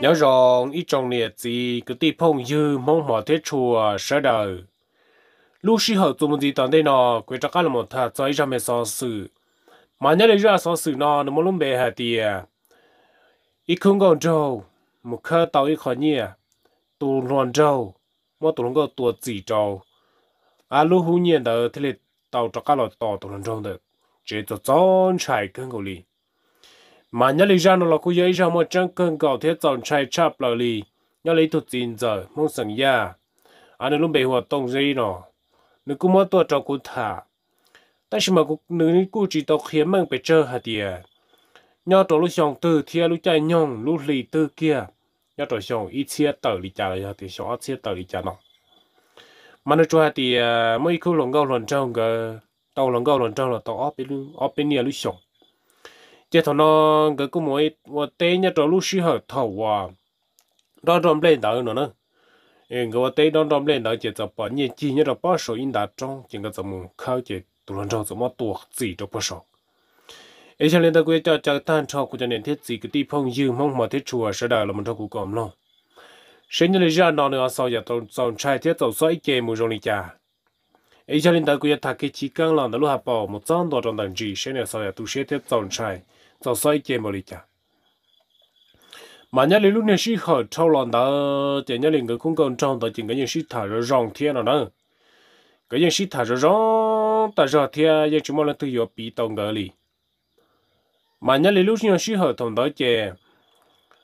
nếu rong ít trồng liệt gì cứ tì phong dư mong mỏ thế chùa sợ đời lúc sĩ hậu tụi mình gì tận đây nọ quay trở lại một thằng cho ít ra mẹ so sự mà nhớ lấy ra so sự nọ nó muốn lúng bề hà tìa ít không còn trâu một khơ tàu ít khó nhỉ tụ loạn trâu mà tụ nó tụ chỉ trâu à lúc hú nhiên đó thì là tàu trở lại là tàu tụ loạn trâu được chỉ cho chọn chạy cái cầu liền mà nhớ lý ra nó là cô dây ra một chân cơn cầu thiết dòng chạy chắp lại lì nhớ lý thuật tiền giờ mong sẵn ya anh ấy luôn bị hoạt tông gì nọ nó cũng mất tua cho cô thả ta chỉ mà cô nữ cô chỉ tao khiến mang bị chơi hạt tiền nhớ trò lúc xong tư thia lúc chạy nhong lúc lì tư kia nhớ trò xong ít chia tờ lì trả lại thì xong ít chia tờ lì trả nọ, mà nó cho thì mấy cô lòng gạo lòng trong cái tàu lòng gạo lòng trong là tàu ốp bên ốp bên nhà lúc xong giờ thằng nó cái cú mồi và té nhà trò lúc xí hở thầu à đó đom lên đó nữa nữa em cái té đó đom lên đó chỉ tập bỏ nhẹ chi nhớ tập bỏ số in đặt trong chỉ cái tập mùng khao chỉ tụi lần trong tập mất tuột gì tập bỏ số ấy cho nên ta quay cho cho tan cho của cho nên thiết gì cái tí phong dư mong mà thiết chùa sẽ đào là mình cho cụ còm lo sinh như là ra nó nữa sau giờ tao tao trai thiết tao soi kề mùi rong cha ấy cho nên ta quay cho thà cái chỉ căng là đã lúc hạ bỏ một trăm đồ trong đằng gì sẽ là sau giờ tu sẽ thiết tao trai soi chế mà lý chả mà nhớ lý lúc này sĩ họ trâu lòn đó thì nhớ lý người cũng còn trong đó chỉ cái những sĩ thả rồi rong thiên rồi đó cái những sĩ thả rồi rong ta rồi thiên giờ chúng mình là tự do bị tông gỡ lý mà nhớ lý lúc những sĩ họ thằng đó chế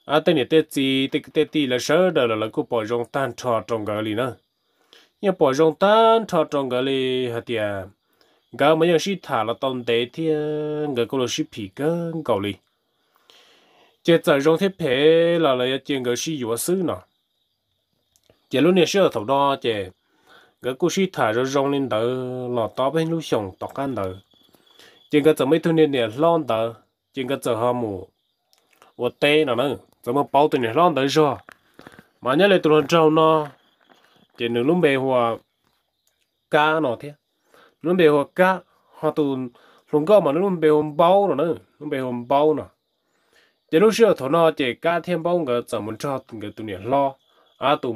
à tên này tên gì tên tên gì là sơ đời là là cô bỏ rong tan trò trong gỡ lý nữa nhưng bỏ rong tan trò trong gỡ lý hả tiệt gà mấy giờ xí thả là tông đế thì ờ, người cô là xí phì cơ cầu li chế giờ rong thế phe là là chế người xí dùa sư nọ chế lúc này xí ở thầu đo chế người cô xí thả rồi rong lên đỡ là tao bên lúc sòng tọt can đỡ chế cái giờ mấy thứ này nè lon đỡ chế cái giờ hầm mù và tê nọ nữa giờ mà bao tiền này lon đỡ rồi mà nhớ lại tụi nó trâu nọ, chế nửa lúc bề hòa cá nọ thế nó bè hoa cá hoa tù lồng gạo mà nó bè hồn bao rồi nữa nó bè hồn bao nữa chỉ lúc xưa thổ nó chỉ cá thêm bao người chẳng muốn cho người tụi này lo à tụi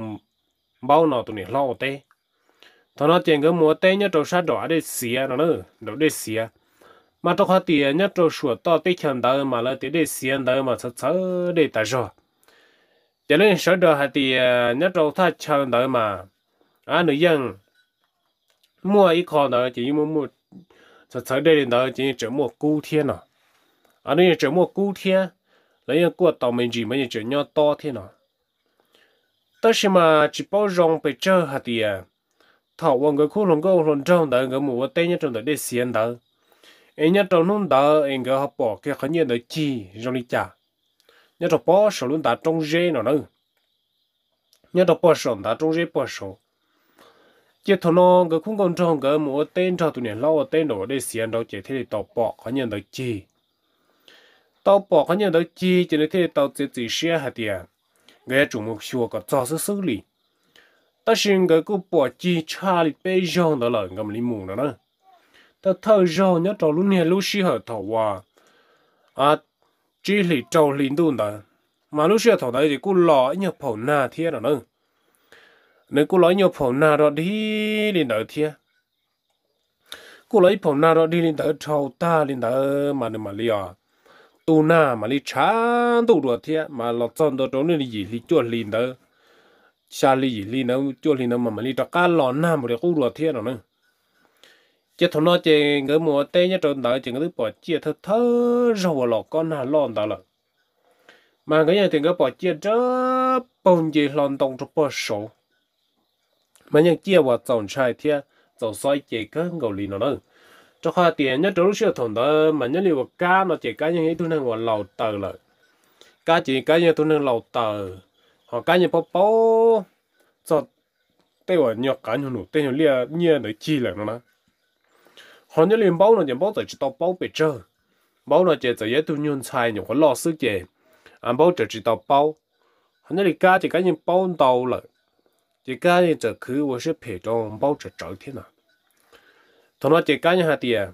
bao nó tụi này lo té, thổ nó chỉ người mua tê nhớ trâu sát đỏ để xía nó nữa đỏ để xía mà trong hoa tiền nhớ trâu sủa to để chèn đời mà là để để xía đời mà sợ sợ để ta rồi chỉ nên sợ đỏ hay tiền nhớ trâu thắt chèn đời mà à nữ dân mua ít khó nữa chỉ mua mua thật đây nữa chỉ chỉ mua cú thiên nào à đây chỉ mua cú thiên lấy qua tàu mình gì mấy chỉ nhau to thiên nào tất nhiên mà chỉ bao rong bị chơi hạt tiền thảo quan cái khu lồng câu lồng trong đó cái mua tây trong đó để xiên đó anh nhất trong nông đó anh cái học bỏ cái khái niệm đó chi trong đi chả nhất trong bỏ số luôn đã trong dê nó nữa nhất trong bỏ số đã trong dê bỏ số chế thằng nó cái khung con trong cái mua tên cho tụi này lau tên đồ để xiên đâu chế thế tàu bỏ có nhận được chi tàu bỏ có nhận được chi cho nên thấy tàu chế chỉ xe hạt tiền người chủ mục xua có cho sự xử lý ta xin cái cô bỏ chi cha đi bây giờ đó là ngầm lý mù đó nè. ta thơ giờ nhớ trò luôn này lúc xí hở thầu hòa à chỉ là trò lý đun đó mà lúc xí hở thầu đấy thì cô lọ nhớ phổ na thiệt đó nè nếu cô lấy nhiều phòng na rồi đi lên đầu thiên cô lấy phòng na rồi đi lên đầu trâu ta lên đầu mà nó mà li à ờ. tu na mà li chán tu rồi thiên mà lọt chân đó đó nên gì li chuột lên đỡ xa li gì li nó chuột lên nó mà mà li trắc cá lọt na mà được cô rồi thiên rồi nữa chỉ thằng nó chơi người mùa tê nhất trộn đỡ chỉ người ngỡ bỏ chia thơ thơ rồi lọt con hà lọt đó là mà cái nhà thì người bỏ chia chớ bông gì lọt đông cho bỏ sổ mà những kia và trồng trái thia trồng xoay chè cơ ngầu lì nó nữa cho khoa tiền nhất đối xưa thằng đó mà nhất liệu cá nó chỉ cá nhân ấy tôi đang gọi lầu tờ lại cá chỉ cá nhân tôi đang lầu tờ họ cá nhân bố bố cho tây vào nhọc cá nhân nụ tây nhân lia nhia để chi lại nó nè họ nhất liền bố nó chỉ bố tới chỉ tao bố bê chơi bố nó chỉ tới tôi nhún sai nhung có lò sức chè anh à, bố chỉ chỉ tao bố họ nhất liền cá chỉ cá nhân bố tàu lại chỉ cá nhân giờ cứ vô sẽ phải trong bao trở trở thế nào thằng nó chỉ cá nhân hạt tiền à,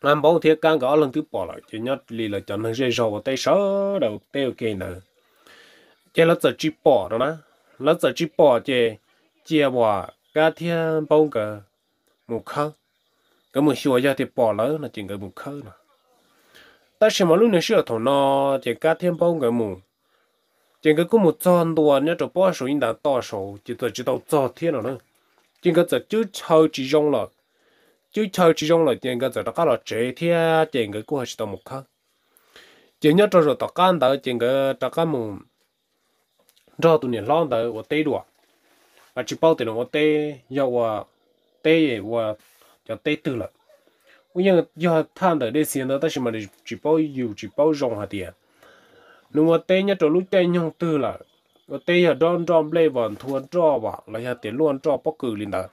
làm bao thiệt càng gõ lần thứ bỏ rồi, chỉ nhất lì là chọn hàng dây rau vào tay sớ đầu tiêu kia nữa chỉ là giờ chỉ bỏ đó nè là giờ chỉ bỏ chỉ chỉ bỏ cá thiên bao cái một khâu cái một xua ra thì bỏ lỡ là chỉ cái một khâu nè ta xem mà lúc này sửa thằng nó chỉ cá thiên bao cái một chúng cái cũng một trăm đồ nhớ cho bao số in đã to số chỉ tới chỉ đâu cho thiên rồi Chúng cái chỉ có giờ chú chơi chỉ dùng là chú chơi chỉ dùng là chỉ có giờ đó cả là chế thiên chỉ có cũng hết đâu một khác chỉ nhớ cho rồi tao can đó chỉ có tao can mù cho tụi mình lo đó tôi tê đùa và chỉ bao tiền tôi tê rồi và tê và cho tê rồi. Vì nhưng giờ tham đó để xem đó ta chỉ mà chỉ bảo yêu chỉ bảo dùng hạt tiền nếu mà tê nhá trò lúc tê nhung tư là mà tê giờ đón đón lê vòn thuần trò bỏ là giờ tiền luôn trò bóc cử linh đó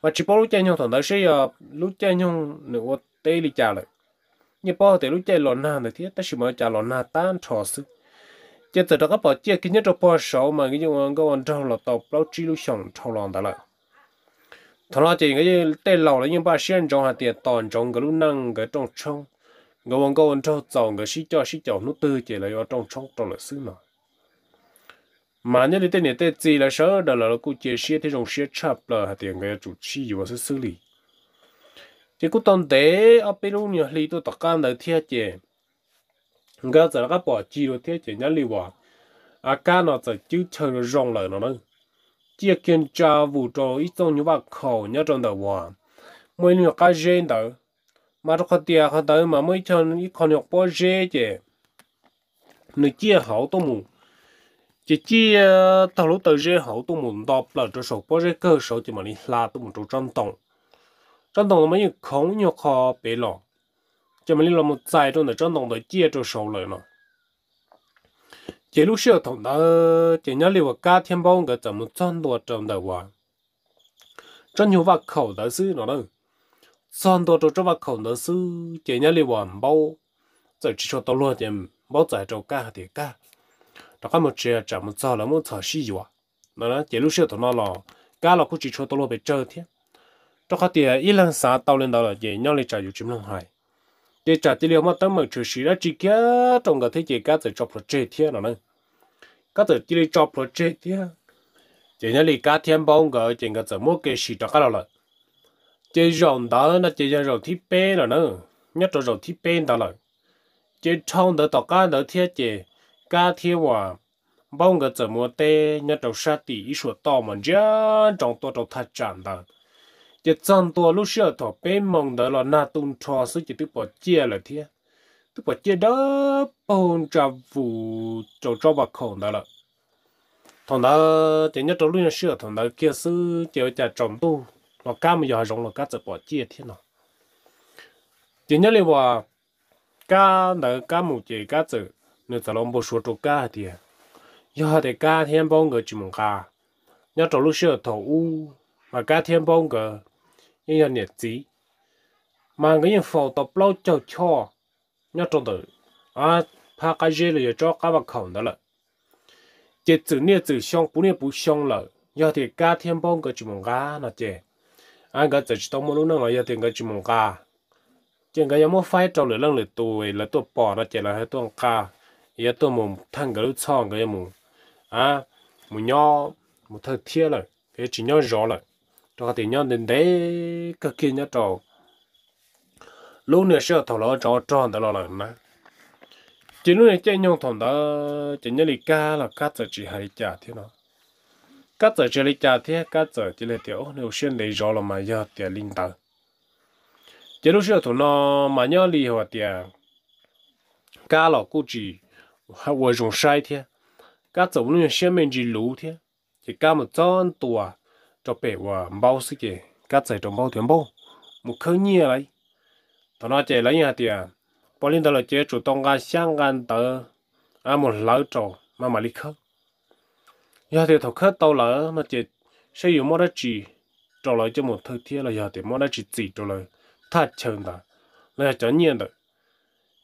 và chỉ bỏ lúc à, tê nhung thằng đó sẽ giờ lúc tê nhung nếu mà tê đi trả lại như bỏ tiền lúc tê lòn na thì thiết ta chỉ mới trả lòn na tan trò sự chứ từ đó các bỏ chia cái nhất trò bỏ sáu mà cái dùng cái quan trọng là tàu bao chi lúc xong trâu lòn đó lại thằng đó chỉ cái tê lầu là những bà xuyên trong hạt tiền toàn trong cái lúc năng cái trong trong ngô ông ngô ông cho giàu người sĩ cho sĩ cho nút tư chỉ là do trong trong trong lịch sử mà mà nhớ đến tên này tên gì là sợ đó là cô chia sẻ thì dùng sẻ chập là hạt tiền người chủ chi và sẽ xử lý chỉ có tồn tế ở bên luôn nhiều lý tôi tập cam đời thiệt chị người giờ các bỏ chi rồi thiệt chị nhớ lý bỏ à cá nó sẽ chứ chờ nó rong lại nó nữa chỉ cần tra vụ trò ít trong những vật khẩu nhớ trong đầu bỏ mỗi người cái gen đó mà nó khó tiền khó tới mà mấy cho nó khó nhọc bỏ dễ chứ nó chia hậu tôi mù chỉ chia tao lúc tới dễ hậu tôi mù đọc là cho số bỏ dễ cơ số chỉ mà đi là tôi mù trong tòng, tổng tòng tổng mấy không nhọc khó bể lọ chỉ mà đi là một dài trong trong tổng để chia cho sổ lại nó chỉ lúc xưa thằng đó chỉ nhớ liệu cả thiên bông cái tầm một trăm đồ trong đầu quá trong nhiều vật khẩu đó xứ nó đâu son đó cho cho bà khẩu nó sư chế nhá li bọn bao rồi chỉ cho tao luôn thì bao giải cho cả thì cả đó các một chế chả một giờ là một thở xí gì nó nó chế lúc xưa tao nó là cả là cũng chỉ cho tao luôn bị chơi thế đó cái tiền ít lần sáng tao lên đó là chế nhá li chả dù chim lần hai chế chả chỉ liệu mà tao mà chơi xí đó chỉ kia trong cái thế chế cả rồi cho pro chế thế nó này các rồi chỉ cho pro chế thế chế nhá li cả thiên bao ngờ chế cái giờ mua cái xí đó cả rồi chế rộng đó nó chế rộng thiết bé rồi nữa nhất là rộng thiết bé đó là chế trong đó tao cá đó thiết chế cá thiết hòa bông nhất là sát tỷ ít số to mà giá trong tôi trong thật chẳng đó chế trong tôi lúc xưa thọ bé mong đó là na tung cho sự chế tôi bỏ chia là thiết tôi bỏ chia đó bông trà vụ trâu trâu bạc khổng đó là thằng đó chế nhất là lúc xưa thằng đó kia sư chế chả trọng tu nó cá mà giờ rộng nó cá chợ bỏ chia thế nào chỉ nhớ là ว่า cá nợ cá mù chỉ cá chợ nếu chợ lòng bộ số chỗ cá thì giờ thì cá thiên bông người chỉ mong cá nhớ trong lúc sửa thầu u mà cá thiên bông người như là nhiệt gì mà cái những phổ tập lâu cho cho nhớ trong đời à pa cái gì là cho cá vào khổng đó là chỉ chữ niệm chữ xong bốn niệm bốn xong là giờ thì cá thiên bông người chỉ mong cá là chỉ anh cái chỉ tao muốn lúc nào giờ tiền cái chỉ mong cả tiền cái giờ mua phải trâu lửa lợn lửa tuổi lửa tuổi bò nó chỉ là hai tuần cả giờ tôi muốn thằng cái lúc xong cái muốn à muốn nhau một thời thiên rồi cái chỉ nhau rõ rồi cho cái tiền nhau đến đấy cái kia nhau trâu lúc nữa sẽ thầu lỡ trâu tròn đó là nè chỉ lúc này chơi nhau thằng đó chỉ nhau đi ca là cắt rồi chỉ hay trả thế nào các tờ chơi chả thế các tờ chỉ là tiểu nếu xuyên lấy gió là mà giờ tiền linh tờ chỉ lúc xưa tụi mà nhớ li hoặc tiền cá lọ cú chỉ hay vừa dùng sai thế cá tờ lúc xuyên mình chỉ lú thế chỉ cá một tròn tua cho bể và bao sức kì cá tờ trong bao thuyền bao một khơi nhia lại tụi nó chơi lấy nhà tiền bỏ linh tờ là chơi chủ động ăn sang ăn tờ ăn một lẩu trầu mà mà đi khóc Ya te to la yu ra chi la la ya te ra chi la la ya nian da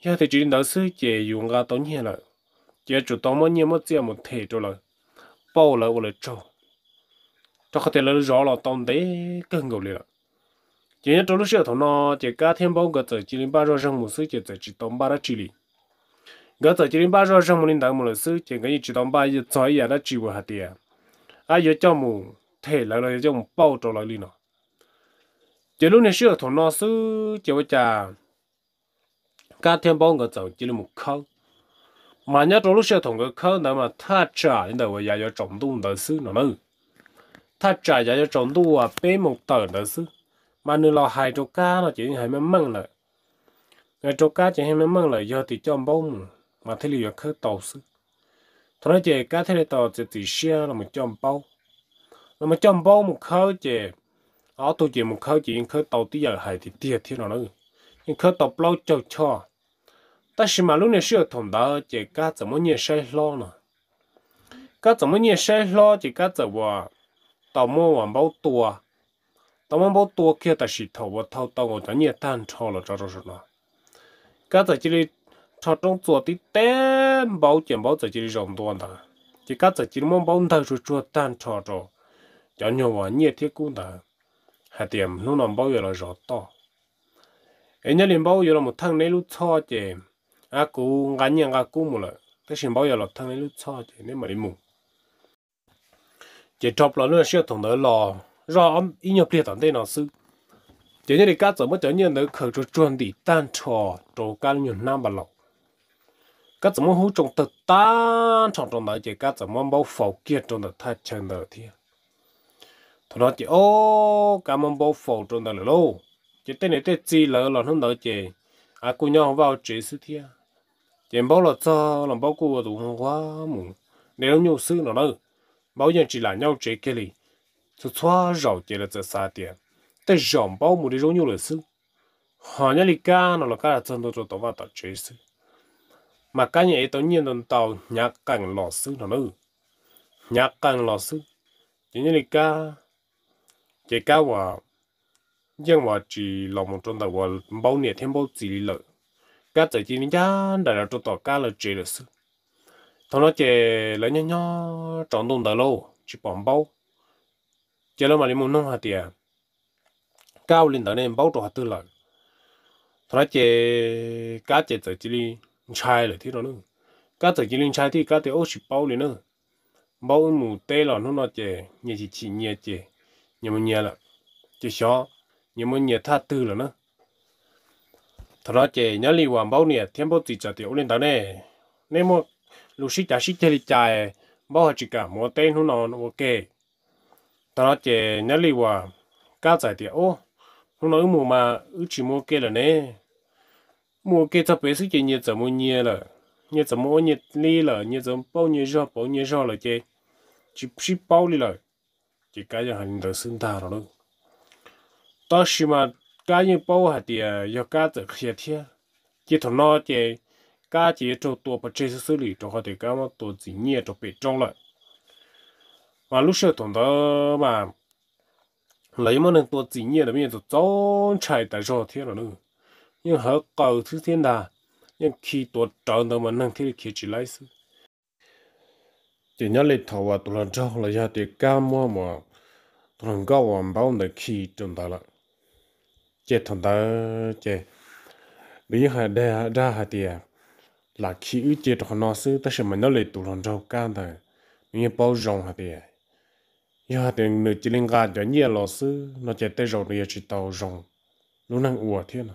ya te to nian la to mo nian mo la la to la la la gỡ tờ chỉ đến ba rồi trong một linh đảng một lần sư chỉ cái gì chỉ đóng ba giờ thôi giờ đã chịu hạt tiền ai giờ cho mù thể là là cho mù bao trò lại liền nó chỉ lúc này xưa thằng nó sư chỉ với cha cá thiên bao người chồng chỉ là một khâu mà nhớ trong lúc xưa thằng người khâu nào mà tha trả đến đầu giờ giờ trọng tu đời sư nó nữa tha trả giờ giờ trọng tu à bé một tờ đời sư mà nữa là hai chỗ cá nó chỉ hai mấy măng lại hai chỗ cá chỉ hai mấy măng lại giờ thì cho bao mù mà thế là khứ tàu sư thôi chị cá thế là tàu chỉ tỷ xe là một trăm bao là một trăm bao một khâu chị áo tôi chị một khâu chị khứ tàu tí giờ hay thì tiền thiên nó nữa nhưng khứ tàu bao cho cho ta chỉ mà lúc này sửa thùng đó chị cá 怎么也晒 lo nữa cá 怎么也晒 lo chị cá 怎么 tàu mua hoàn bao tua tao muốn bao tua kia ta chỉ thầu và thầu tao ngồi cho nhẹ tan cho là cho cho nó cá giờ chỉ cho trong chỗ đi tên bảo chuyện bảo giờ chỉ rộng đoàn ta chỉ các giờ chỉ mong bảo thằng rồi cho tan cho cho cho nhiều và nhiều thiết cũng ta hạt tiệm nó nằm bảo giờ là rõ to anh nhớ liền bao giờ là một thằng này lúc cho chị à cú ngắn nhàng à cú một lần thế xin bao giờ là thằng này lúc cho chị nên mà đi mù chỉ chọc là nó sẽ thằng đó lò rõ ý nhập liệt tận đây nó sư chỉ nhớ thì các giờ mới trở nhiên nữa khởi cho chuẩn bị tan cho trò cá nhiều năm bà lộc trong trong trong mẫu cái 怎么好种的单场种那些，个怎么冇否决种的太强了天。他那些哦，个么冇否种的了喽，就等你这鸡了了，他那些啊姑娘 vào chế sự thiên. Tiền bao là là bảo à, cho làm bảo cô đủ hoa mù, nếu nhiều sự nó nữa, bảo nhiêu chỉ là nhau chế cái gì, cho xóa rầu chế là cho xa tiền, tới rộng bảo mù đi rộng nhiều là sự. Họ nhớ lý ca nó là cái là chân đồ cho tổ vào tạo chế sự mà cá cái nhảy tự nhiên đồng tàu nhạc cảnh lò sư nó nữa nhạc cảnh lò sư chỉ như ca chỉ ca hòa dân hòa chỉ lòng một trong tàu hòa bao nhiêu thêm bao chỉ lợi cá chỉ chỉ nhá đại là trong tàu cá là chỉ là sư thằng nó chỉ lấy nhau nhau trong đồng tàu lâu chỉ bỏng bao chỉ là mà đi muốn nông hạt tiền cao lên tới nên bao trò hạt tư lợi thằng nó chỉ cá chỉ chỉ chỉ chai là thì nó nữa các tử chỉ linh chai thì các tử ốc chỉ bao liền nữa bao mù tê là nó nó chè nhà chỉ chỉ nhà chè nhà mà nhà là chỉ xó nhà mà nhà tha tư là nữa thật ra chè nhớ li hoàn bao nè thêm bao tiền trả tiểu lên đó nè nên mà lúc xí trả xí chơi đi chài bao chỉ cả mua tê nó nó ok thật ra chè nhớ li hoàn cá giải tiểu nó nói mù mà ứ chỉ mua kia là nè mua cái tập bể sức chơi mà lúc xưa thằng đó mà lấy mà nên tôi chỉ nhớ là bây giờ tôi chọn chạy tại sao thế là nữa nhưng hở cầu thứ thiên đà nhưng khi tổ trợ đâu mà năng thế khi chỉ lấy sư chỉ nhớ lấy thầu và tụi lần trâu là gia thì cao mua mà tụi lần cao và bao để khi chúng ta là chết thằng ta chết lý giờ đây ra hạt thì là khi ưu chết thằng nó sư ta sẽ mình nhớ lấy tụi lần trâu cao thôi nhưng bao rộng hạt thì giờ hạt thì người chỉ lên gạt cho nhiều lò sư nó chết tới rồi thì chỉ tàu rộng lúc năng ủa thiên à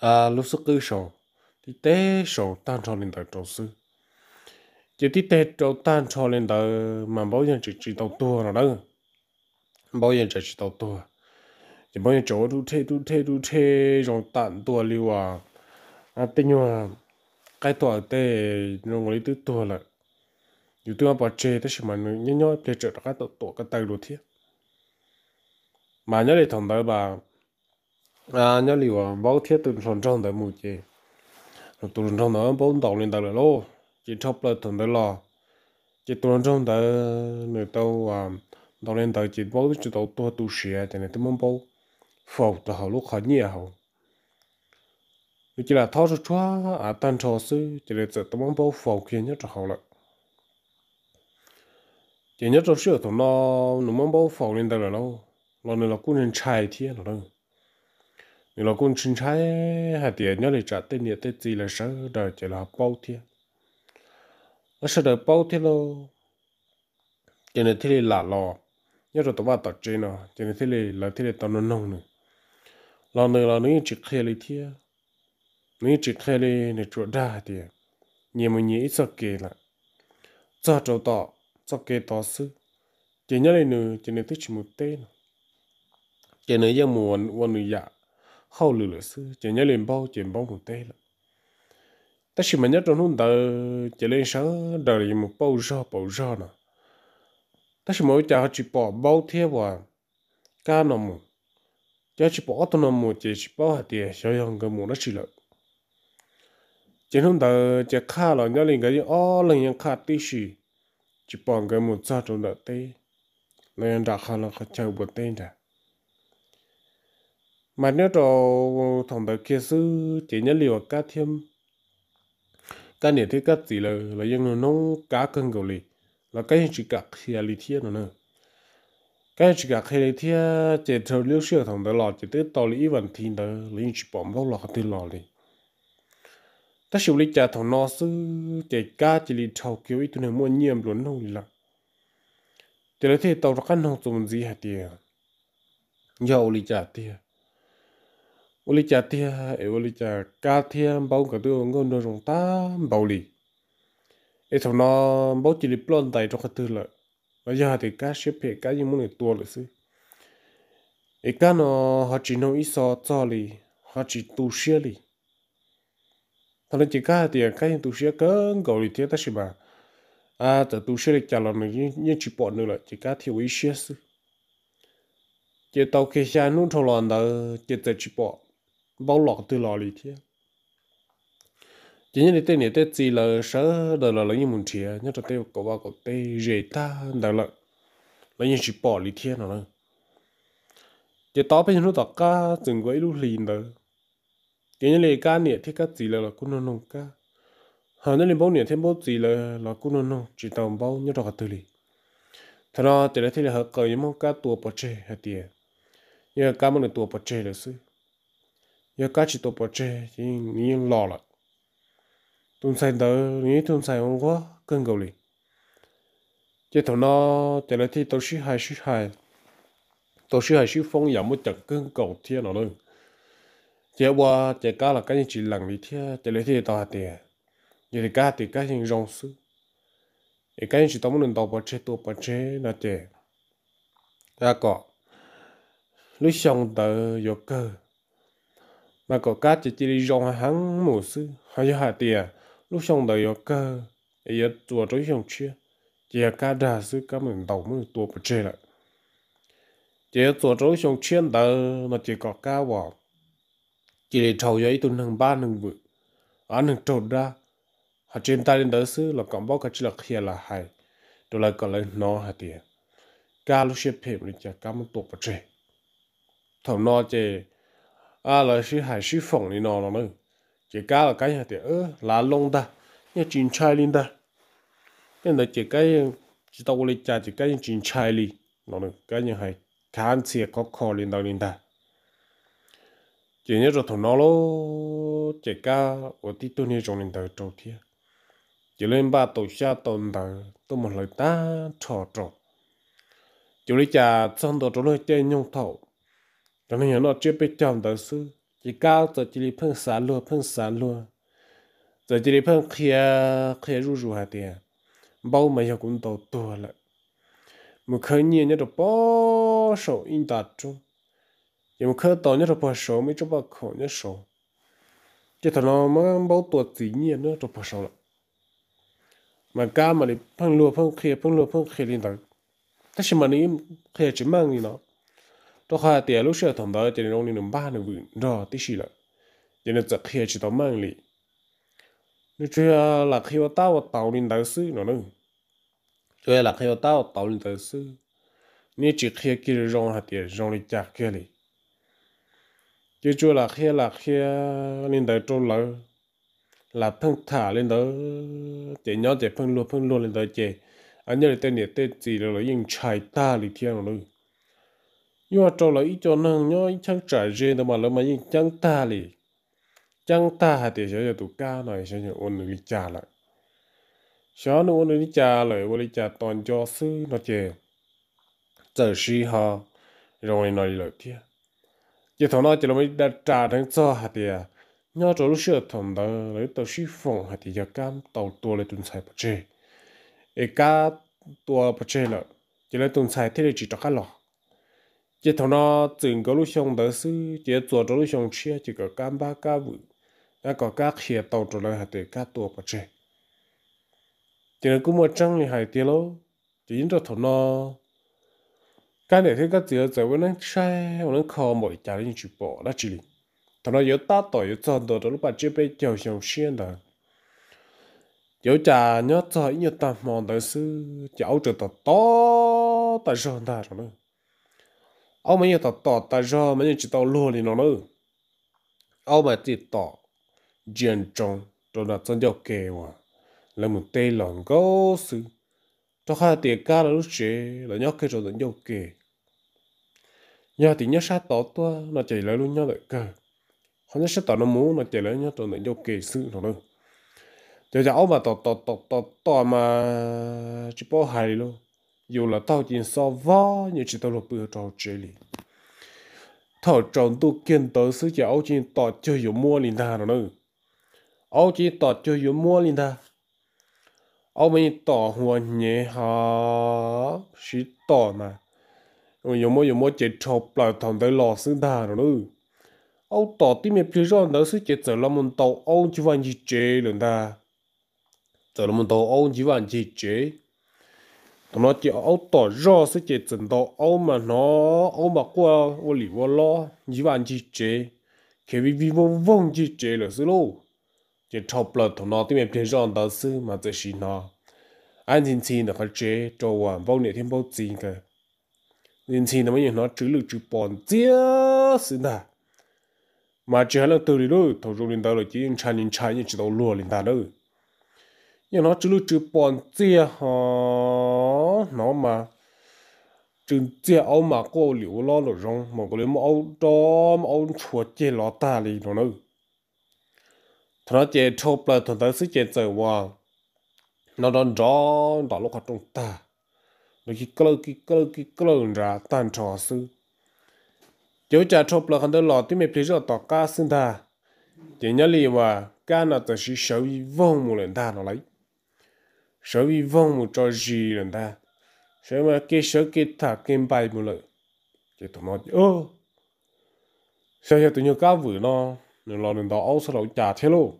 à lúc sức cứ sổ thì té sổ tan cho lên tới trâu sư chỉ tí té trâu tan cho lên tới mà bao nhiêu chỉ chỉ tàu tua rồi đó bao nhiêu chỉ chỉ tàu tua chỉ bao nhiêu chỗ đu thế đu thế đu thế rồi tàn tua liu à à tên nhau, cái tua té rồi ngồi tứ tua lại dù tôi bảo chê thế mà nhớ nhớ để trở ra cái tổ cái tay đồ thiết mà nhớ để thằng đó bà à nhớ liệu à báo thiết tuần sòn trong tới một chị tuần trong đó bốn đầu lên đầu lại lô chỉ chọc lại tuần tới lò chỉ tuần trong tới người à, tàu à đầu lên đầu chỉ báo chỉ tàu tua tu sửa cho nên tôi muốn báo phổ là hậu lúc khỏi nhiều hậu chỉ là thao cho chúa à tan trò sư chỉ là tự tôi muốn báo phổ kia nhất cho hậu lại chỉ nhất cho sửa tụi nó nó muốn báo phổ lại lô lo này là cũng nên chạy thiệt người lo cũng sinh trái hạt tiền nhớ để trả tên nhiệt tên gì là sợ đời chỉ là bao thiên nó sợ đời bao thiên lo cho nên thế là lo nhớ rồi tao bắt tao chơi nó cho nên thế là thế là tao nó nông nữa lo nữa là nếu chỉ khai lấy thiên nếu chỉ khai lấy để chuột đa thì nhiều mình nghĩ sợ kì là cho trâu tọ cho kê tọ sư chỉ nhớ lại nữa cho nên thích chỉ một tên cho nên giờ muốn muốn nữa hầu lửa lửa sư chỉ nhớ liền bao chỉ bao cùng tê là ta chỉ mà nhớ trong hôm đầu chỉ lên sáng đời một bao rau bao rau nè ta chỉ mỗi chả chỉ bỏ bao thiê và cá nó mù chả chỉ bỏ tao nó mù chỉ chỉ bao hạt cái mù nó chỉ lợi chỉ hôm đầu chỉ khá là nhớ liền cái gì ó lần nhớ khá tí gì chỉ bỏ cái mù cho trong đợt tê nên đã khá là khá chơi bữa tê rồi mà nếu trò thằng bà kia sư chỉ nhớ liều cá thêm cá này thì cá gì là là dân nó cá cân cầu lì là cái chỉ cả khi lì thiên nữa cái chỉ cả khi lì thiên chỉ thâu liêu siêu thằng đó lọ chỉ tới tàu lì vẫn thiên đó lì chỉ bỏm lâu lọ thì lọ đi ta chịu lì trả thằng nó sư chỉ cá chỉ lì thâu kiểu ít tụi mua nhiệm luôn đâu lì lắm chỉ là thế tàu ra căn hàng dùng gì hết tiền nhiều lì trả tiền ô li chả thia e ô li chả cá thia bao cả đứa ngon đồ rồng ta bao li e thằng nó bao chỉ đi plon tay trong cái tư lợi và giờ thì cá xếp hệ cá gì muốn để tua lại sư, e cá nó họ chỉ nó ít so cho li họ chỉ tu xia li thằng nó chỉ cá thì cái tu xia cỡ gầu li thế ta xí bà à từ tu xia li chả là mình như chỉ bỏ nữa là chỉ cá thì quý xia sư, chỉ tàu kia xa nút thâu lòn đó chỉ từ chỉ bỏ bao lọt từ lò lì chứ chỉ như thế này thế gì là sợ đời là lấy những món chia nhất là tiêu có bao có tê rể ta đời là lấy những chỉ bỏ lì thiên rồi chỉ tao bây giờ nó tao cá từng quấy lúc lìn đó chỉ như là cá này thì cá gì là là cũng nó nông cá hàng năm bao này thêm bao gì là là cũng nó nông chỉ tao bao nhất là từ lì thật ra từ đấy thì là họ cởi những món cá tua bò chê hạt tiền nhưng cá món là tua bò chê là xí giờ cá chỉ tổ bỏ chê chỉ nghĩ lo lại tụm sai đỡ nghĩ tụm sai ông có cơn gầu liền chỉ thằng nó chỉ là thi tổ sư hai sư hai tổ sư hai sư phong giảm một trận cơn gầu thiên nó luôn chỉ qua chỉ cá là cái chỉ lằng đi thiên chỉ là thi tao tiền giờ thì cá thì cá hình rong sư cái cái chỉ tao muốn tao bỏ chê tổ bỏ chê là tiền ra cọ lúc xong tờ vô cơ mà có cá chỉ chỉ đi rong hắn mù sư hay hạ tiền lúc xong đời có cơ giờ tua trối xong chưa chỉ cá đà sư cá mình đầu mới tua bự chơi lại chỉ tua trối xong chuyên đời mà chỉ có cá vào chỉ để trầu giấy tuần hàng ba hàng vừa anh hàng trộn ra họ trên tay đến đó sư là còn bao cái chỉ là kia là hay rồi lại còn lấy nó hạ tiền cá lúc xếp phim thì chỉ cá mình tua bự chơi thầu nó chơi à là sư hải sư phỏng đi nó nó nữa chỉ cá là cái thì ơ lá long ta nhớ chín chai linh ta nên là chỉ cái chỉ tao lấy cha chỉ cái chín chai đi nó nữa cái như hải khán xịt có khó linh đâu linh ta chỉ nhớ rồi thằng nó lo chỉ cá ở tí tôi nhớ trong linh ta trâu thiệt chỉ lên ba tổ xa tồn ta tôi một lời ta trò trò chỉ lấy cha xong rồi trâu lấy chơi nhung thầu cho nên nó chưa biết chọn đầu sư chỉ cao giờ chỉ đi phân sản luôn phân sản luôn giờ chỉ đi phân khía khía rú rú hạt tiền bao mà giờ cũng đầu tua lại một khởi nhiên nhớ được bao số in đạt chung giờ một khởi đầu nhớ được bao số mấy chỗ bao khổ nhớ số chứ thằng nó mà bao tuổi tự nhiên nhớ được bao số lại mà cá mà đi phân luôn phân khía phân luôn phân khía lên đầu thế mà đi khía chỉ mang đi nó đó khá tiền lúc xưa thằng đó cho nên ông đi nằm ba nằm vườn rồi tí xí là cho nên giật khi chỉ tao mang lì nó chưa là khi tao tao lên đại sư nó nữa chưa là khi tao tao lên đại sư nên chỉ khi kia rong hạt tiền rong lên chặt kia lì chứ chưa là khi là khi à, lên đại trâu lỡ là phân thả lên đó chạy nhau chạy phân luôn phân luôn lên đó chạy anh nhớ là tên này tên gì rồi là yên trai ta lì thiên rồi nhưng mà trâu là ít cho năng nhó ít chẳng trải dê đâu mà lỡ mà nhưng chẳng ta lì chẳng ta hạt thì sẽ cho tụ ca này sẽ cho ôn được trả lại sao nó ôn được trả lại ôn được trả toàn cho sư nó chè giờ sư ha rồi nói lời kia chỉ thằng nó chỉ là mới đã trả thằng cho hạt thì à nhớ chỗ lúc xưa thằng đó lấy tàu sư phòng hạt thì giờ cam tàu tua lấy tuần sai bớt chê, e cá tua bớt chê là chỉ lấy tuần sai thế là chỉ cho cá lọ chỉ thằng nó trứng cái lũ xong đỡ sư lũ xong chia chỉ có cam ba cá vụ đã có các xe tàu trở lại hạt để cá tua bật chơi chỉ là cũng một trăng thì hải tiền lô chỉ những cho thằng nó cái này thấy cái chữ giờ với nó sai hoặc nó khó mỗi trả lên chụp bỏ đã chỉ liền thằng nó yếu ta tỏi yếu tròn đồ đó lúc bạn chưa biết chiều xong xuyên đó yếu trả nhớ cho yếu tạm mòn đỡ sư cháu trở tỏ to tại sao ta rồi ông mình tao tao ta ra mình chỉ tao lô lên nó nữa ông mà chỉ tao diện trong rồi là chân điều kề mà là một tê lòng gấu sự cho hai tiền ca là lúc chế là nhóc cái rồi chân điều kề nhà thì nhớ sát tao tua nó chạy lại luôn nhớ lại cơ không nhớ sát tao nó muốn nó chạy lại nhớ rồi chân điều kề sự nó nữa giờ giờ ông mà tao tao tao tao mà chỉ bỏ hài luôn dù là tao chỉ so vó như chỉ tao lục bự trâu chơi Tao thọ tu kiên tới sứ chỉ áo chỉ tao chơi dù mua liền ta rồi nữa áo chỉ tọt chơi dù mua liền ta áo mình tỏ hoa nhẹ hả xí tỏ mà rồi dù mua dù mua chỉ chọc lại thằng tới lò sứ ta rồi nữa áo tỏ tí mẹ phía rồi tới sứ chỉ giờ làm một tàu áo chỉ vàng chỉ chơi liền ta giờ làm một tàu áo chỉ vàng chỉ chơi thằng nó chỉ áo tỏ rõ sẽ chỉ tận đó áo mà nó áo mà qua vô lì vô lo như vậy chỉ chế khi vì vì vô vong chỉ chế là xí lô chỉ chọc là tụi nó tìm em thiên rõ đó xứ mà chỉ xin nó anh nhìn xin là phải chế cho hoàn vong này thêm bao tiền cơ nhìn xin là mấy người nó chữ lực chữ bòn chia xí nà mà chỉ là từ đi đâu thầu rồi lên đó là chỉ những chai những chai những chỉ đầu lúa linh đó đâu nhưng nó chữ lực chữ bòn chia hả nó mà chừng chia áo mà có liu lo rồi rong mà có lấy mà áo đó mà áo chua chê lo ta đi nó nữa thằng nó chê chộp là thằng ta sẽ chê chơi hoa nó đang gió đó lúc họ trong ta nó khi cơ khi cơ khi cơ ra tan trò sư cháu cha chộp là thằng đó lo tí mày phải rồi tỏ ca xin ta chỉ nhớ li mà ca nó tự sự sợ vi vong một lần ta nó lấy sợ vi vong một trò gì lần ta mà Sem a kisökét bài bájmú lợi. Chỉ thầm nói, ơ, sao giờ tụi nhớ cá vừa nó, nên lo nên đó áo sao đâu chả thế lô.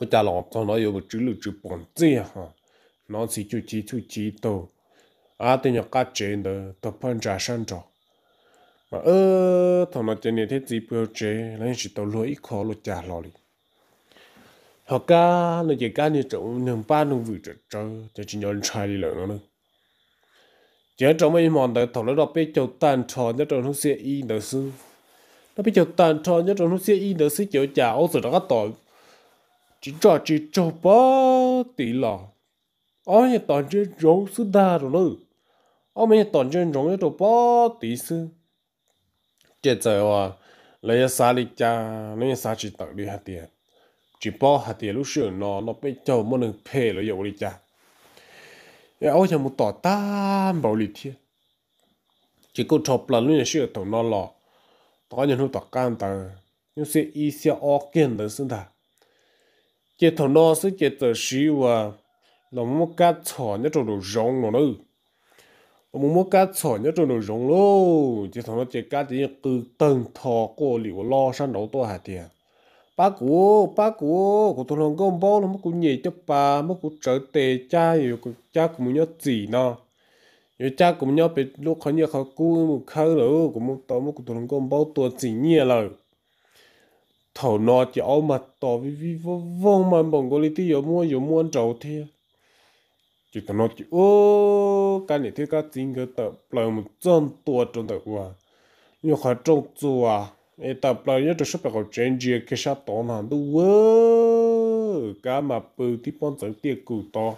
Hồi chả lọ tao nói yếu bộ chữ lưu chữ bọn dì hả, nó chỉ chú chí chú chí tổ. À tự nhớ cá chế nờ, tao phân trả sân trọ. Mà ơ, thằng nó chơi này thấy gì bữa chế, nên chỉ tao lỗi khó lô chả lọ đi họ ca nó chỉ ca như chỗ nhường ba nó vừa trở trở cho chỉ nhon trai đi lợn nó nữa giờ trong mấy mòn đời thằng nó đọc biết chầu tàn tròn nhất trong lúc xe y đời sư nó biết chầu tàn tròn nhất trong lúc xe y đời sư chịu trả ô rồi nó cắt tội chỉ trò chỉ trò bó tỷ lò ô nhà toàn trên rốn sư đa rồi nữa ô mấy nhà toàn trên rốn nhất trò bó tỷ sư chết rồi à lấy xa lịch cha lấy xa chỉ tặng đi hạt tiền chỉ bó hạt tiền lúc xưa nó nó biết chầu một lần phê rồi dầu đi cha 要我想木打单暴力天，结果差不了路也是到那了，当然都打干单，有些一些二干的是他，这头那是这做事哇，那么干草那种都容了喽。我们干草那种都容喽，这头那这干的一个灯塔过流拉山老多还点。ba cú ba cú của tôi không có bao nó cũng nhảy cho bà mà cũng trở tề cha rồi cũng cha cũng nhớ gì nó rồi cha cũng nhớ biết lúc khó nhớ khó cú một khâu rồi cũng một tao một của tôi không có bao tuổi gì nhẹ rồi thầu nọ chỉ ao mặt tỏ vì vì vong mà bằng cái lý do mua rồi mua ăn trầu thế chỉ tao nọ chỉ ô cái này thế cái gì cái tờ lời một trăm tuổi trong tờ qua nhiều khó trông chua à e ta pla yo to shopa ko change ke sha to na du wo ka ma pu ti pon tsang ti ku to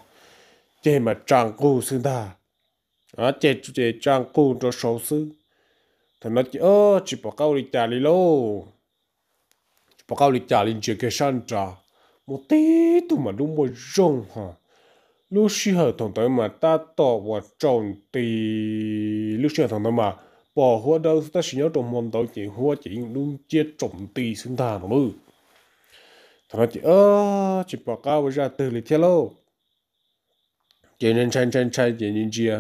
che ma chang ku su da a che chu che chang ku to shou su ta na ki o chi po ka ri ta li lo chi po ka ri ta li che ke shan cha mo ti tu ma lu mo jong ha lúc xưa thằng tới mà ta tỏ vào tròn thì lúc xưa thằng tới mà bỏ hoa đâu ta xin nhớ trồng mòn đầu chỉ hoa chỉ luôn chia trồng tì sinh thà nó thằng nó chỉ ơ chỉ bỏ cao với ra từ lịch theo lô chỉ nên chăn chăn chăn chỉ nên chia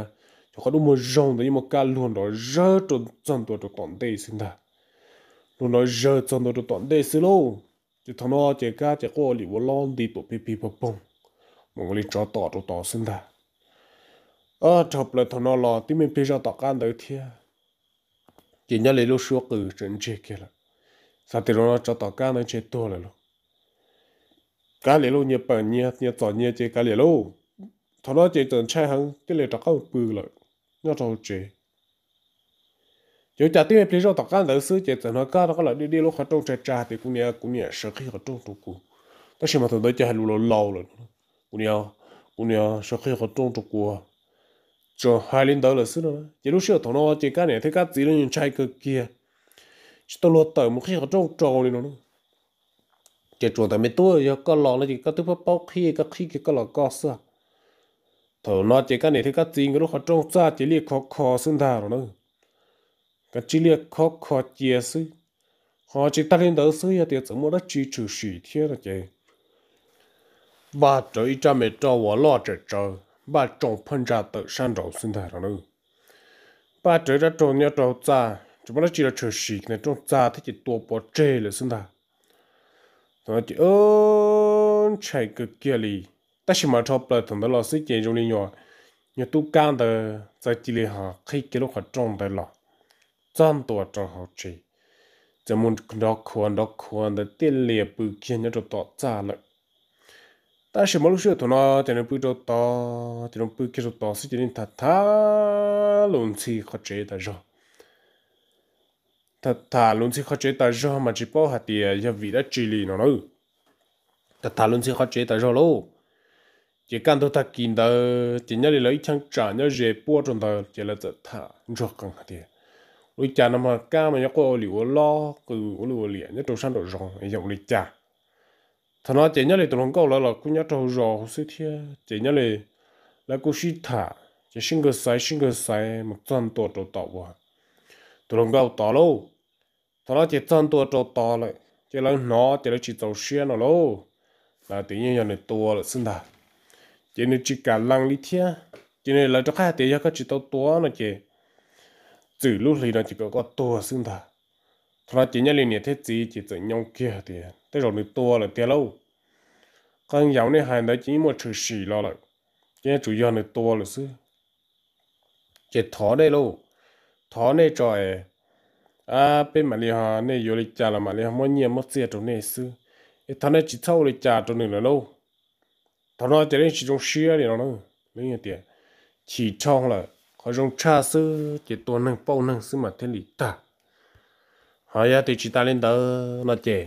cho có đúng một rồng đấy một cái luôn đó rớt trong trong tổ trồng toàn tì sinh thà luôn nói rớt trong tổ trồng toàn tì sinh lô chỉ thằng nó chỉ cá chỉ có liu lon đi tổ pì pì bông bông một cái chó tỏ tổ tỏ sinh thà ờ chụp lại thằng nó lò tí mình phải ra tỏ can đấy thiệt chỉ nhớ lấy lúc xưa cử trên chế kia là sao thì nó cho tao cá nó chế to là luôn cá lấy lúc nhớ bận nhớ nhớ tao nhớ chế cá lấy lúc thằng nó chế trên chế hàng cái lấy tao không bự rồi nó cho chế chúng ta tiếp lấy tao cá đầu sư chế trên nó cá nó có lại đi đi lúc họ trong chế trà thì cũng nhớ cũng nhớ sợ khi họ trong tụ cụ đó xem mà thằng đó chế hàng lù lâu lâu rồi cũng nhớ cũng nhớ sợ khi họ trong tụ cụ cho hai linh đó là xứ nữa chỉ lúc xưa thằng nó chỉ cái này thấy cái gì nó nhìn trai cực kia chỉ tao lột tờ một khi họ trông tròn lên nó chỉ tròn tại mấy tuổi giờ có lò nó chỉ có thứ pháp bóc khi có khi cái có lò có xưa thằng nó chỉ cái này thấy cái gì cái lúc họ trông ra chỉ liệt khó khó xưng thà rồi nó cái chỉ liệt khó khó chia xứ họ chỉ ta lên đó xứ giờ thì 怎么 nó chỉ trừ sỉ thế rồi chứ và trời cha mẹ cho 我 lo 着着。bà trồng phân trà tự san trồng sinh thái rồi bà trở ra trồng nhà trồng trà chúng nó chỉ là chờ xì này trồng trà thì chỉ tua bỏ chê là sinh thái rồi chỉ ơn chạy cực kia lì ta chỉ mà cho bà thằng đó là sẽ chơi trong linh nhỏ nhà tu can tờ tại chỉ là họ khi cái lúc họ trồng tại lọ trồng tua trồng họ chơi จะมุนดอกควรดอกควรแต่เตี้ยเลียปือเขียนจะต่อจ้าเลย ta chỉ mà lúc xưa tụi nó thì nó bự đồ to thì nó bự kia đồ to xí thì nên thật thà luôn xí khó chế ta rồi thật thà luôn xí khó chế ta rồi mà chỉ bảo hạt thì giờ vì đã chỉ lì nó nữa thật thà luôn xí khó chế ta rồi luôn chỉ cần tôi thật kín đó chỉ nhớ lấy chăng trả nhớ dễ bua trong đó chỉ là thật thà rồi cần hạt thì lúc cha nó mà ca mà nhớ có liều lo cứ liều liền nhớ trong sáng đồ rong ấy giống lịch cha thằng nó chị nhau thì tụi nó câu là là cũng nhát trâu rò hồ sơ thiệt chị nhau thì là cũng xí thả chỉ xin cái sai xin cái sai mà chân tổ trâu tàu quá tụi nó câu tàu lâu thằng nó chỉ chân tổ trâu tàu lại chỉ là nó chỉ là chỉ tàu xe nó lâu là tự nhiên nhà này tua là sinh thả chị nên chỉ cả lăng đi thiệt chị nên là cho khách tiền cho các chỉ tàu tua nó chỉ từ lúc thì nó chỉ có có tua sinh thả thằng nó chỉ nhau liền thế gì chỉ tự nhau kia tiền tới rồi mình tua là tia lâu con giàu này hàng đấy chỉ một chữ sĩ lo là, cái chủ yếu là tua là sư, chỉ thỏ đây lâu thỏ này trời à bên mà đi hà này vô lịch trà là mà đi hà mỗi nhiều mất tiền trong này sư, cái thằng này chỉ thâu lịch trà trong này là lâu thằng nó chỉ đến chỉ trong xia đi nó nữa mấy nhiêu tiền chỉ trong là họ trong cha sư chỉ tua năng bao năng sư mà thế lịch ta họ ya thì chỉ ta lên đó nó chè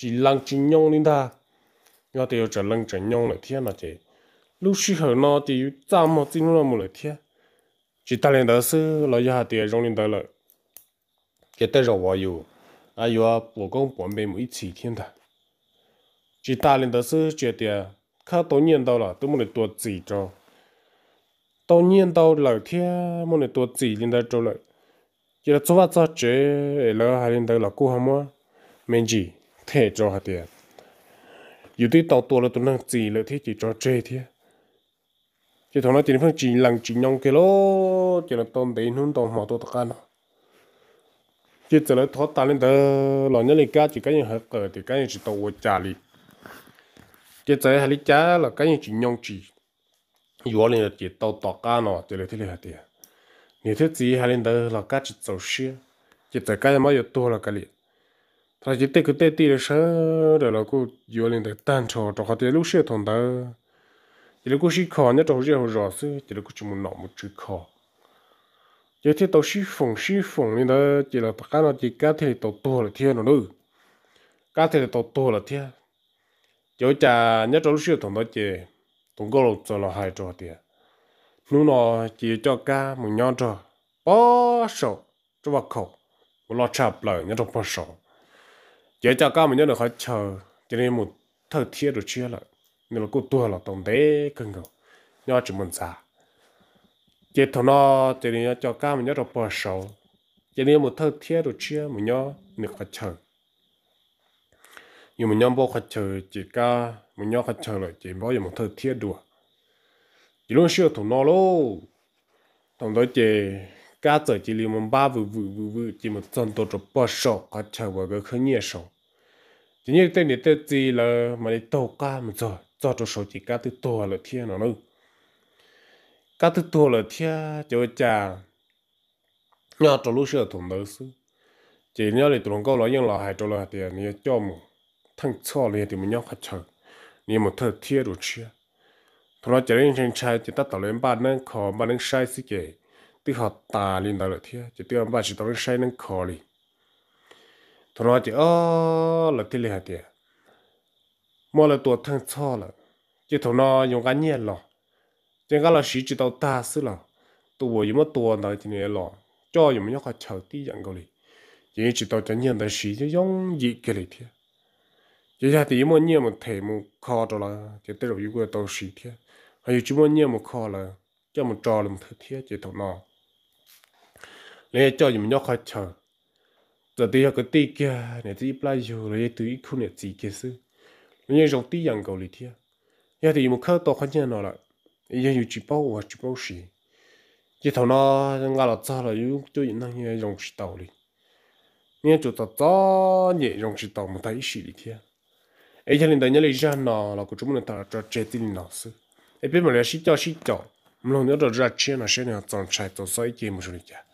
chỉ lăng chỉ nhông lên ta nhỏ thì trở lăng trở nhông lại thiên là chị lúc xí hở nó thì chăm một tin nó một lại thiên chỉ ta lên đó sư là do hạt tiền rong lên đó là cái tay rồi hoa yêu à yêu à bộ công bọn bên một ít chỉ thiên ta chỉ ta lên đó sư chỉ tiền khá tối nhiên đâu là tôi muốn được tuột gì cho tối nhiên đâu là thiên muốn được tuột lên đó cho lại chỉ là chỗ vặt cho chế là hai lên đó là cô hả mua mình gì thể cho hạt tiền dù tí tàu tua là tụi năng chỉ lợi thế chỉ cho chơi thế chỉ thằng nó chỉ phương chỉ lằng chỉ nhong kia lô chỉ là tôm đấy nún tôm mỏ tôm tạc ăn chỉ chỉ là thoát tan lên đó lo nhớ lịch cá chỉ cái gì hợp cờ thì cái gì chỉ tàu trả đi. chỉ chỉ hai lịch cá là cái gì chỉ nhong chỉ dù lên chỉ tàu tạc ăn nó chỉ lợi thế là tiền nếu thế chỉ hai lên đó là cá chỉ tàu xia chỉ chỉ cái mà yêu tua là cái gì 他就带个带地的蛇的了，个有人的单车，这下的路线通的，一个过去看那照热热死，一个过去么那么去看，一天到西风西风里头，一个不看到的家庭到多了天了喽，家庭到多了天，有家那照路线通的的，通过了走了还着的，侬那就叫家么样着，把手这么靠，我老差不了，那种不少。giờ cho cao mình nhớ là khỏi chờ cho nên một thời thiết rồi chia lại nên là cô tua là tổng đế cưng rồi nhớ chỉ muốn giả Giờ thằng nó cho nên cho cao mình nhớ là bỏ sầu cho nên một thời thiết rồi chia mình nhớ nên khỏi chờ nhưng mình nhớ bỏ khỏi chờ chỉ ca mình nhớ khỏi chờ lại chỉ bỏ một thời thiết đùa chỉ luôn xưa thằng nó luôn, thằng đó chế 嘎走几里们把不不不不，几么赚多着不少，还吃我个去念少。今年在你得罪了，嘛你到嘎么做，做着手机嘎都多了天了喽，嘎都多了天就讲，要走路是同头事，今年的同高老养老还走了点，你要叫么，疼错了点么要还吃，你么特贴着吃，同了家人生产就到到人把那靠把那晒死给。bị họ tà lên đó là thế chỉ tiêu bà chỉ tao say nên khó đi thằng nó chỉ ơ là thế này thế mà là tuổi thằng cho là chỉ thằng nó dùng cái nhẹ lọ chỉ cái là sĩ chỉ tao ta xí lọ tuổi dùng mất tuổi này thì nhẹ lọ cho dùng nhóc họ chờ tí dạng cái này chỉ chỉ tao chẳng nhận được sĩ chỉ dùng gì cái này thế chỉ là tí mà nhẹ một thể một khó đó là chỉ tiêu dùng cái tao sĩ thế hay chỉ mà nhẹ một khó là cho một trò làm thứ thế chỉ thằng nó lấy cho những nhóc khai chăng giờ thì họ cái tê kia này thì ít lại rồi lấy từ ít khu này gì kia xứ lấy rộng tí dạng cầu lý thiệt giờ thì một khâu to khăn chân nó lại giờ nhiều chỉ bảo và chỉ bảo gì, chỉ thằng nó ngã là cha là yếu cho những thằng như rộng xì tàu đi nghe chỗ ta cho nhẹ rộng xì tàu một thấy xì đi thiệt ấy cho nên tại nhà lấy ra nó là của chúng mình ta cho chế đi nó xứ ấy biết mà lấy xí cho xí cho mình làm nhớ được ra chia là sẽ là chọn trái tổ sai kia một số lý giải